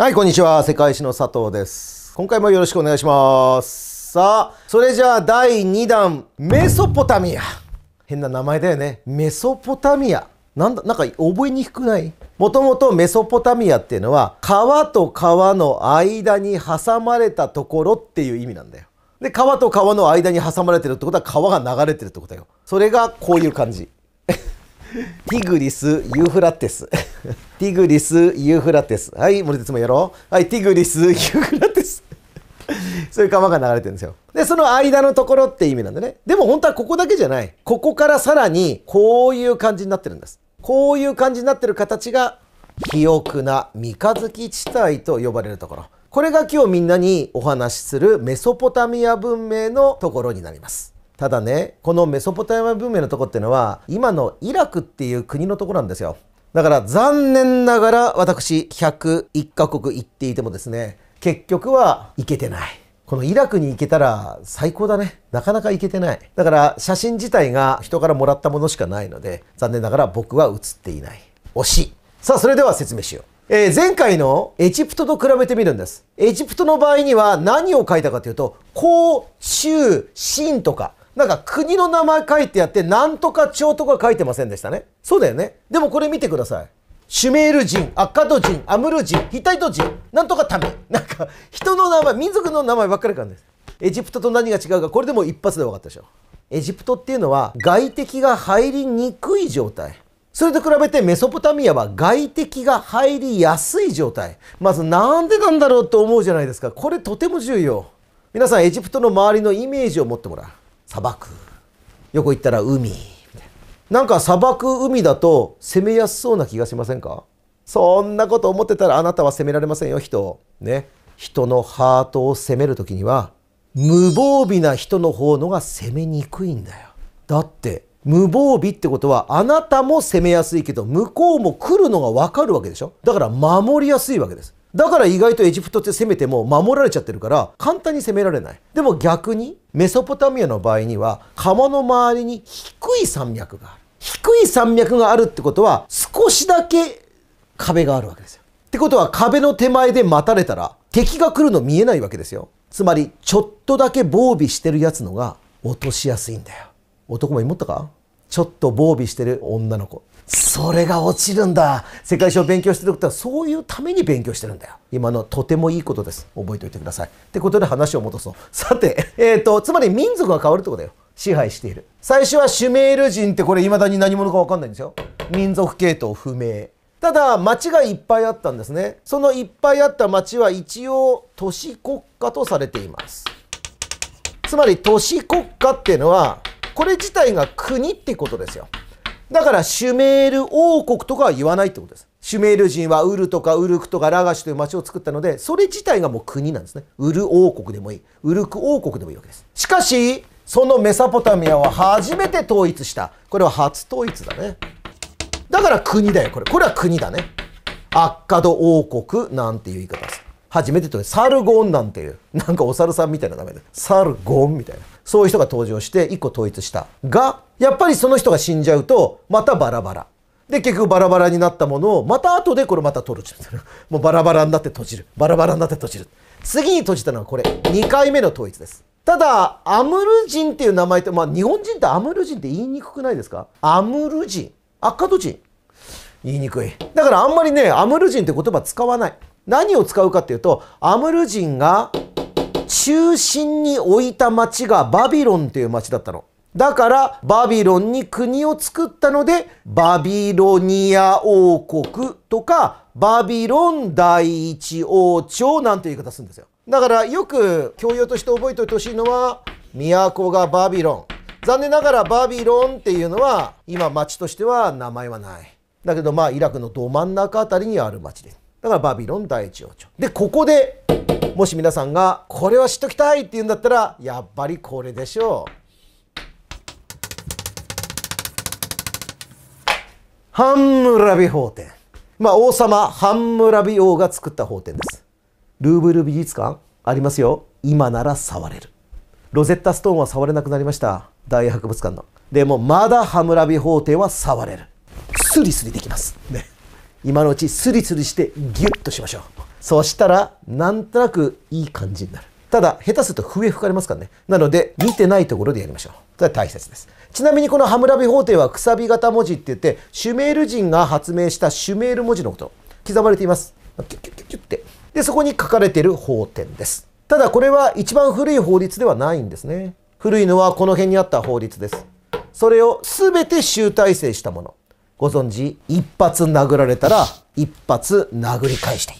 はい、こんにちは。世界史の佐藤です。今回もよろしくお願いします。さあ、それじゃあ第2弾、メソポタミア。変な名前だよね。メソポタミア。なんだ、なんか覚えにくくないもともとメソポタミアっていうのは、川と川の間に挟まれたところっていう意味なんだよ。で、川と川の間に挟まれてるってことは川が流れてるってことだよ。それがこういう感じ。ティグリス・ユーフラテス。ティグリス・ユーフラテス。はい、森哲もやろう。はい、ティグリス・ユーフラテス。そういう川が流れてるんですよ。で、その間のところって意味なんでね。でも本当はここだけじゃない。ここからさらにこういう感じになってるんです。こういう感じになってる形が、肥沃な三日月地帯と呼ばれるところ。これが今日みんなにお話しするメソポタミア文明のところになります。ただねこのメソポタイマ文明のとこっていうのは今のイラクっていう国のとこなんですよだから残念ながら私101カ国行っていてもですね結局は行けてないこのイラクに行けたら最高だね。なかなか行けてない。だから写真自体が人からもらったものしかないので、残念ながら僕は写っていない。惜しい。さあ、それでは説明しよう。えー、前回のエジプトと比べてみるんです。エジプトの場合には何を書いたかというと、高、中、新とか、なんか国の名前書いてあって、なんとか町とか書いてませんでしたね。そうだよね。でもこれ見てください。シュメール人、アッカド人、アムル人、ヒタイト人、なんとか民。なんか人の名前、民族の名前ばっかりかんです。エジプトと何が違うか、これでも一発で分かったでしょ。エジプトっていうのは外敵が入りにくい状態。それと比べてメソポタミアは外敵が入りやすい状態。まずなんでなんだろうと思うじゃないですか。これとても重要。皆さんエジプトの周りのイメージを持ってもらう。砂漠横行ったら海なんか砂漠海だと攻めやすそうな気がしませんかそんなこと思ってたらあなたは攻められませんよ人ね人のハートを攻める時には無防備な人の方のが攻めにくいんだよだって無防備ってことはあなたも攻めやすいけど向こうも来るのが分かるわけでしょだから守りやすいわけですだから意外とエジプトって攻めても守られちゃってるから簡単に攻められないでも逆にメソポタミアの場合には川の周りに低い山脈がある低い山脈があるってことは少しだけ壁があるわけですよってことは壁の手前で待たれたら敵が来るの見えないわけですよつまりちょっとだけ防備してるやつのが落としやすいんだよ男も持ったかちょっと防備してる女の子それが落ちるんだ世界史を勉強してることはそういうために勉強してるんだよ今のとてもいいことです覚えておいてくださいってことで話を戻そうさてえっ、ー、とつまり民族が変わるってことだよ支配している最初はシュメール人ってこれ未だに何者か分かんないんですよ民族系統不明ただ町がいっぱいあったんですねそのいっぱいあった町は一応都市国家とされていますつまり都市国家っていうのはこれ自体が国ってことですよだからシュメール王国とかは言わないってことです。シュメール人はウルとかウルクとかラガシュという町を作ったので、それ自体がもう国なんですね。ウル王国でもいい。ウルク王国でもいいわけです。しかし、そのメサポタミアは初めて統一した。これは初統一だね。だから国だよ、これ。これは国だね。アッカド王国なんていう言い方です。初めてとサルゴンなんていう。なんかお猿さんみたいな名前で。サルゴンみたいな。そういう人が登場して一個統一したがやっぱりその人が死んじゃうとまたバラバラで結局バラバラになったものをまた後でこれまた取る もうバラバラになって閉じるバラバラになって閉じる次に閉じたのはこれ2回目の統一ですただアムル人っていう名前って、まあ、日本人ってアムル人って言いにくくないですかアムル人アッカド人言いにくいだからあんまりねアムル人って言葉使わない何を使うかっていうとアムル人が中心に置いた町がバビロンという町だったの。だからバビロンに国を作ったのでバビロニア王国とかバビロン第一王朝なんて言い方するんですよ。だからよく教養として覚えておいてほしいのは都がバビロン。残念ながらバビロンっていうのは今町としては名前はない。だけどまあイラクのど真ん中あたりにある町です。だからバビロン第一王朝。で、ここでもし皆さんがこれは知っときたいって言うんだったら、やっぱりこれでしょう。ハンムラビ法典。まあ、王様、ハンムラビ王が作った法典です。ルーブル美術館ありますよ。今なら触れる。ロゼッタストーンは触れなくなりました。大博物館の。でも、まだハムラビ法典は触れる。スリスリできます。ね。今のうちスリスリしてギュッとしましょうそうしたらなんとなくいい感じになるただ下手すると笛吹かれますからねなので見てないところでやりましょうそれは大切ですちなみにこのハムラビ法廷はくさび型文字って言ってシュメール人が発明したシュメール文字のこと刻まれていますキュッキュッキュッキュッってでそこに書かれている法典ですただこれは一番古い法律ではないんですね古いのはこの辺にあった法律ですそれを全て集大成したものご存知一発殴られたら一発殴り返して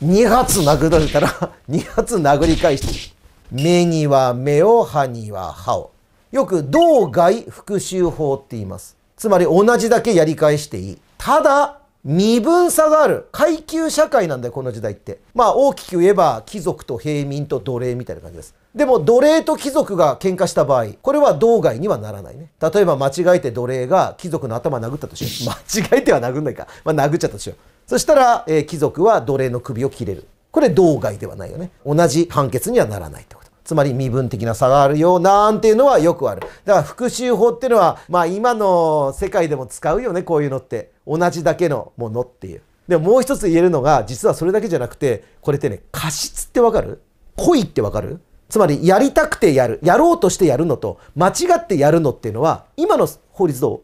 二発殴られたら 二発殴り返して目には目を歯には歯をよく同外復讐法って言いますつまり同じだけやり返していいただ身分差がある階級社会なんだよこの時代ってまあ大きく言えば貴族と平民と奴隷みたいな感じですでも奴隷と貴族が喧嘩した場合これは道外にはならないね例えば間違えて奴隷が貴族の頭殴ったとしよう 間違えては殴んないか、まあ、殴っちゃったとしようそしたら、えー、貴族は奴隷の首を切れるこれ道外ではないよね同じ判決にはならないってことつまり身分的な差があるよなんていうのはよくあるだから復讐法っていうのはまあ今の世界でも使うよねこういうのって同じだけのものっていうでももう一つ言えるのが実はそれだけじゃなくてこれってね過失ってわかる恋ってわかるつまりやりたくてやるやろうとしてやるのと間違ってやるのっていうのは今の法律と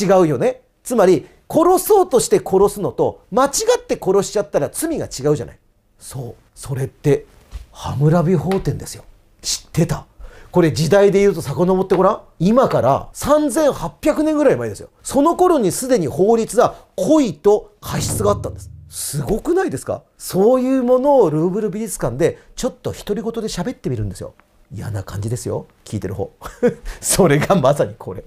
違うよねつまり殺そうとして殺すのと間違って殺しちゃったら罪が違うじゃないそうそれってハムラビ法典ですよ知ってたこれ時代で言うと遡ってごらん。今から3800年ぐらい前ですよ。その頃にすでに法律は恋と過失があったんです。すごくないですかそういうものをルーブル美術館でちょっと独り言で喋ってみるんですよ。嫌な感じですよ。聞いてる方。それがまさにこれ。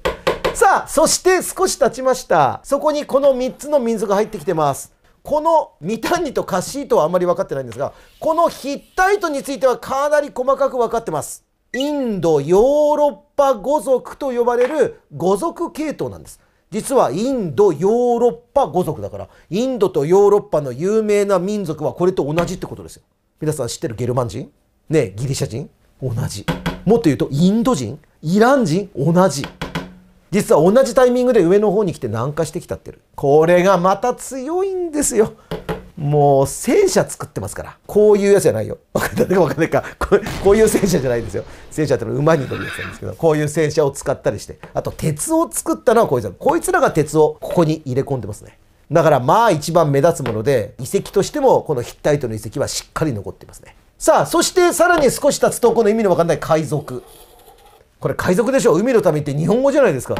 さあ、そして少し経ちました。そこにこの3つの民族が入ってきてます。このミタンニとカシートはあまり分かってないんですが、このヒッタイトについてはかなり細かく分かってます。インドヨーロッパ語族と呼ばれる語族系統なんです実はインドヨーロッパ語族だからインドとヨーロッパの有名な民族はこれと同じってことですよ皆さん知ってるゲルマン人ねギリシャ人同じもっと言うとインド人イラン人同じ実は同じタイミングで上の方に来て南下してきたってるこれがまた強いんですよもう戦車作ってますから。こういうやつじゃないよ。わかんないかわかんないか。こういう戦車じゃないですよ。戦車ってのは馬に乗るやつなんですけど、こういう戦車を使ったりして。あと、鉄を作ったのはこいつら。こいつらが鉄をここに入れ込んでますね。だからまあ一番目立つもので、遺跡としてもこのヒッタイトの遺跡はしっかり残ってますね。さあ、そしてさらに少し経つとこの意味のわかんない海賊。これ海賊でしょ海の民って日本語じゃないですか。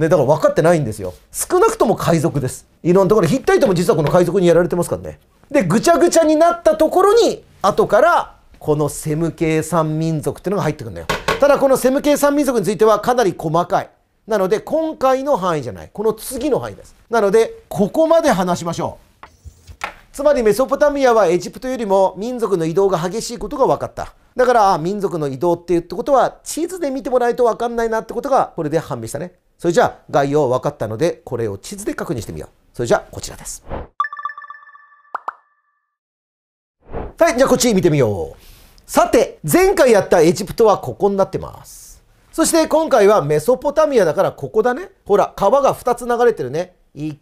ね、だから分かってないんですよ。少なくとも海賊です。いろんなところ、ヒッタイトも実はこの海賊にやられてますからね。で、ぐちゃぐちゃになったところに、後から、このセム系三民族っていうのが入ってくるんだよ。ただ、このセム系三民族についてはかなり細かい。なので、今回の範囲じゃない。この次の範囲です。なので、ここまで話しましょう。つまりメソポタミアはエジプトよりも民族の移動が激しいことが分かった。だから民族の移動っていうことは地図で見てもらえと分かんないなってことがこれで判明したね。それじゃあ概要分かったのでこれを地図で確認してみようそれじゃあこちらですはいじゃあこっち見てみようさて前回やったエジプトはここになってますそして今回はメソポタミアだからここだねほら川が2つ流れてるね1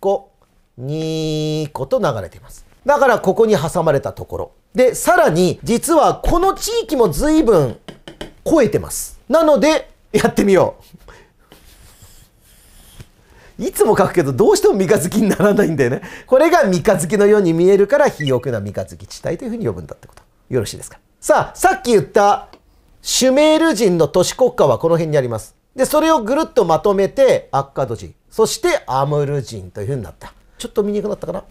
個2個と流れていますだからここに挟まれたところでさらに実はこの地域も随分超えてますなのでやってみよういつも書くけどどうしても三日月にならないんだよねこれが三日月のように見えるから肥沃な三日月地帯というふうに呼ぶんだってことよろしいですかさあさっき言ったシュメール人の都市国家はこの辺にありますでそれをぐるっとまとめてアッカド人そしてアムル人というふうになったちょっと見にくくなったかな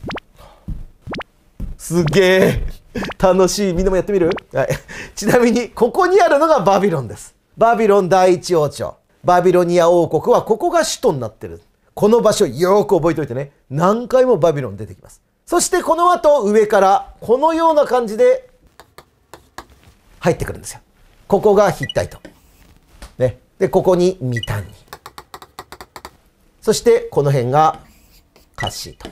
すげえ楽しいみんなもやってみる、はい、ちなみにここにあるのがバビロンですバビロン第一王朝バビロニア王国はここが首都になってるこの場所よく覚えておいてね何回もバビロン出てきますそしてこの後上からこのような感じで入ってくるんですよここがヒッタイト、ね、でここにミタンニそしてこの辺がカッシーと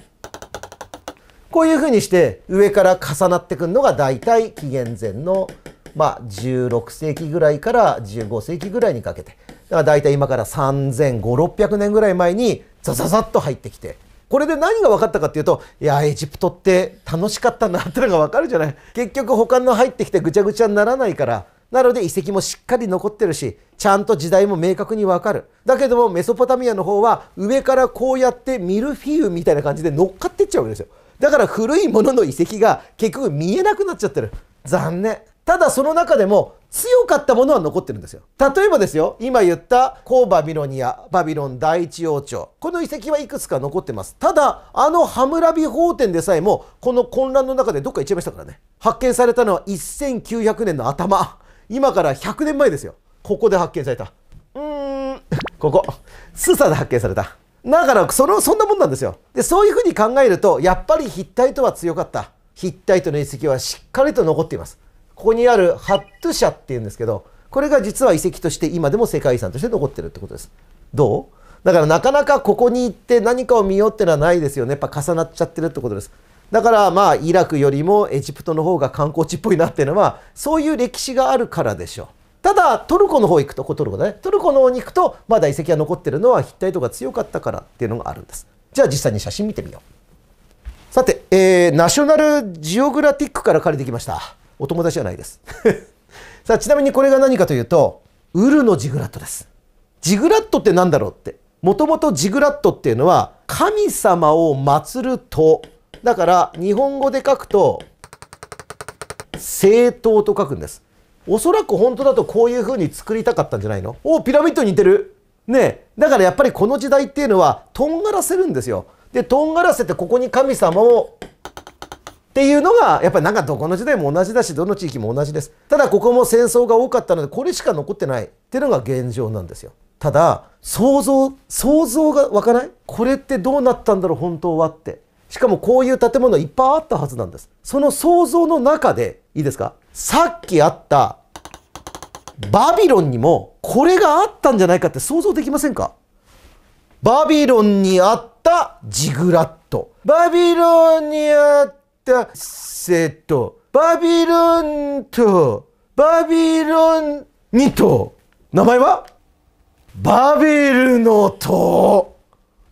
こういうふうにして上から重なってくるのが大体紀元前のまあ、16世紀ぐらいから15世紀ぐらいにかけてだから大体今から3500600年ぐらい前にザザザッと入ってきてこれで何が分かったかっていうといやエジプトって楽しかったなってのが分かるじゃない結局他の入ってきてぐちゃぐちゃにならないからなので遺跡もしっかり残ってるしちゃんと時代も明確に分かるだけどもメソポタミアの方は上からこうやってミルフィーユみたいな感じで乗っかってっちゃうわけですよだから古いものの遺跡が結局見えなくなっちゃってる残念ただその中でも強かったものは残ってるんですよ。例えばですよ、今言った高バビロニア、バビロン第一王朝、この遺跡はいくつか残ってます。ただ、あのハムラビ法典でさえも、この混乱の中でどっか行っちゃいましたからね。発見されたのは1900年の頭。今から100年前ですよ。ここで発見された。うーん、ここ。スサで発見された。だから、その、そんなもんなんですよ。で、そういうふうに考えると、やっぱりヒッタイトは強かった。ヒッタイトの遺跡はしっかりと残っています。ここにあるハットゥ社っていうんですけどこれが実は遺跡として今でも世界遺産として残ってるってことです。どうだからなかなかここに行って何かを見ようってのはないですよねやっぱ重なっちゃってるってことです。だからまあイラクよりもエジプトの方が観光地っぽいなっていうのはそういう歴史があるからでしょう。ただトルコの方行くとこトルコだねトルコの方に行くとまだ遺跡が残ってるのは筆体とか強かったからっていうのがあるんです。じゃあ実際に写真見てみよう。さて、えー、ナショナルジオグラティックから借りてきました。お友達じゃないです さあちなみにこれが何かというとウルのジグラットですジグラットって何だろうってもともとジグラットっていうのは神様を祀るとだから日本語で書くと政党と書くんですおそらく本当だとこういう風に作りたかったんじゃないのおピラミッドに似てるねだからやっぱりこの時代っていうのはとんがらせるんですよでとんがらせてここに神様をっていうのがやっぱりなんかどこの時代も同じだしどの地域も同じですただここも戦争が多かったのでこれしか残ってないっていうのが現状なんですよただ想像想像が湧かないこれってどうなったんだろう本当はってしかもこういう建物いっぱいあったはずなんですその想像の中でいいですかさっきあったバビロンにもこれがあったんじゃないかって想像できませんかバビロンにあったジグラットバビロンにあったったバビロンとバビロンにと名前はバビルの塔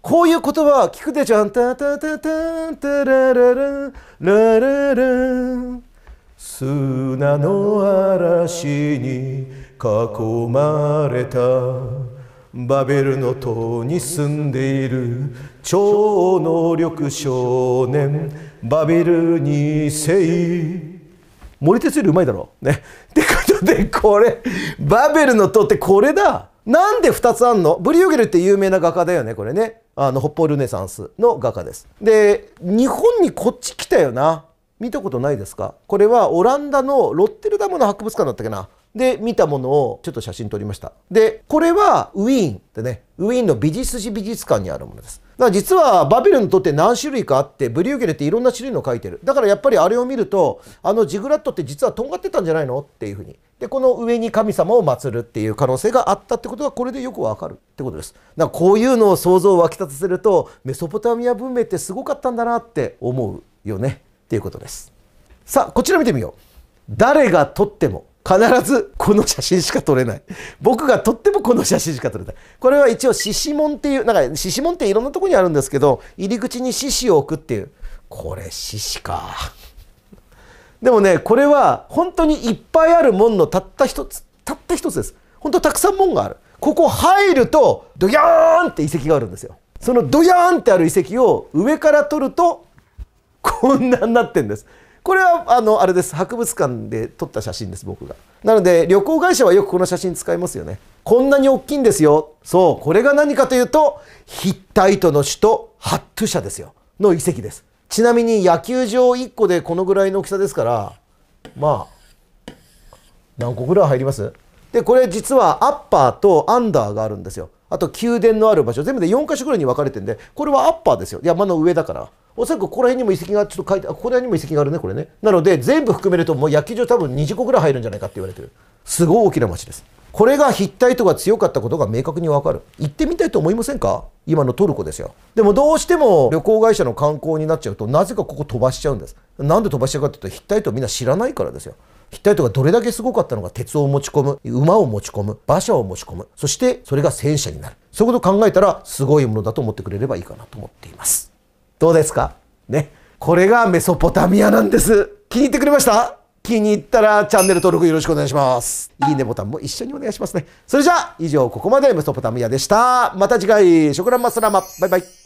こういう言葉は聞くでじゃんタタタタタララララララ砂の嵐に囲まれたバベルの塔に住んでいる超能力少年バベルにせい森哲よりうまいだろねってことでこれバベルの塔ってこれだなんで2つあんのブリューゲルって有名な画家だよねこれねあの北方ルネサンスの画家ですで日本にこっち来たよな見たことないですかこれはオランダのロッテルダムの博物館だったっけなで見たものをちょっと写真撮りましたでこれはウィーンでねウィーンの美術史美術館にあるものですだから実はバビルンにとって何種類かあってブリューゲルっていろんな種類の書いてるだからやっぱりあれを見るとあのジグラットって実はとんがってたんじゃないのっていうふうにでこの上に神様を祀るっていう可能性があったってことがこれでよくわかるってことですだからこういうのを想像を湧き立たせるとメソポタミア文明ってすごかったんだなって思うよねっていうことですさあこちら見てみよう誰がとっても必ずこの写真しか撮れない。僕が撮ってもこの写真しか撮れない。これは一応獅子門っていう、なんか獅子門っていろんなとこにあるんですけど、入り口に獅子を置くっていう。これ獅子か。でもね、これは本当にいっぱいある門のたった一つ、たった一つです。本当たくさん門がある。ここ入ると、ドヤーンって遺跡があるんですよ。そのドヤーンってある遺跡を上から撮ると、こんなになってんです。これはあのあれです博物館で撮った写真です僕がなので旅行会社はよくこの写真使いますよねこんなに大きいんですよそうこれが何かというとヒッタイトの首都ハットゥ社ですよの遺跡ですちなみに野球場1個でこのぐらいの大きさですからまあ何個ぐらい入りますでこれ実はアッパーとアンダーがあるんですよあと宮殿のある場所全部で4か所ぐらいに分かれてるんでこれはアッパーですよ山の上だからおそらくここら辺にも遺跡がちょっと書いてここら辺にも遺跡があるねこれねなので全部含めるともう野球場多分20個ぐらい入るんじゃないかって言われてるすごい大きな町ですこれが筆体とかが強かったことが明確にわかる行ってみたいと思いませんか今のトルコですよでもどうしても旅行会社の観光になっちゃうとなぜかここ飛ばしちゃうんですなんで飛ばしちゃうかっていうと筆体タイみんな知らないからですよ筆体タイがどれだけすごかったのか鉄を持ち込む馬を持ち込む馬車を持ち込むそしてそれが戦車になるそういうことを考えたらすごいものだと思ってくれればいいかなと思っていますどうですかね。これがメソポタミアなんです。気に入ってくれました気に入ったらチャンネル登録よろしくお願いします。いいねボタンも一緒にお願いしますね。それじゃあ、以上ここまでメソポタミアでした。また次回、ショコランマスラマ。バイバイ。